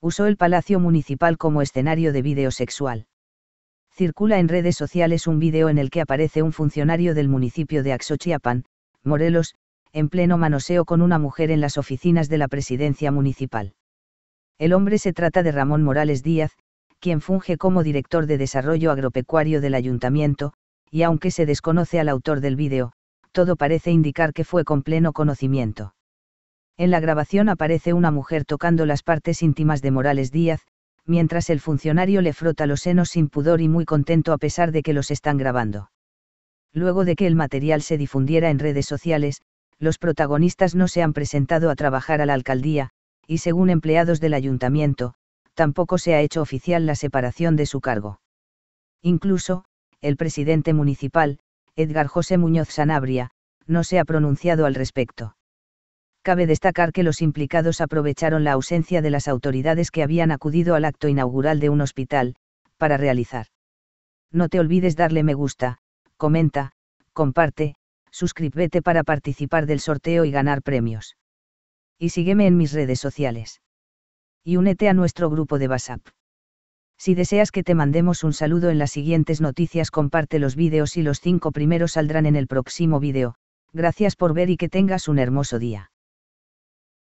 Usó el Palacio Municipal como escenario de video sexual. Circula en redes sociales un video en el que aparece un funcionario del municipio de Axochiapan, Morelos, en pleno manoseo con una mujer en las oficinas de la presidencia municipal. El hombre se trata de Ramón Morales Díaz, quien funge como director de desarrollo agropecuario del ayuntamiento, y aunque se desconoce al autor del vídeo, todo parece indicar que fue con pleno conocimiento. En la grabación aparece una mujer tocando las partes íntimas de Morales Díaz, mientras el funcionario le frota los senos sin pudor y muy contento a pesar de que los están grabando. Luego de que el material se difundiera en redes sociales, los protagonistas no se han presentado a trabajar a la alcaldía, y según empleados del ayuntamiento, tampoco se ha hecho oficial la separación de su cargo. Incluso, el presidente municipal, Edgar José Muñoz Sanabria, no se ha pronunciado al respecto cabe destacar que los implicados aprovecharon la ausencia de las autoridades que habían acudido al acto inaugural de un hospital, para realizar. No te olvides darle me gusta, comenta, comparte, suscríbete para participar del sorteo y ganar premios. Y sígueme en mis redes sociales. Y únete a nuestro grupo de WhatsApp. Si deseas que te mandemos un saludo en las siguientes noticias, comparte los vídeos y los cinco primeros saldrán en el próximo vídeo. Gracias por ver y que tengas un hermoso día.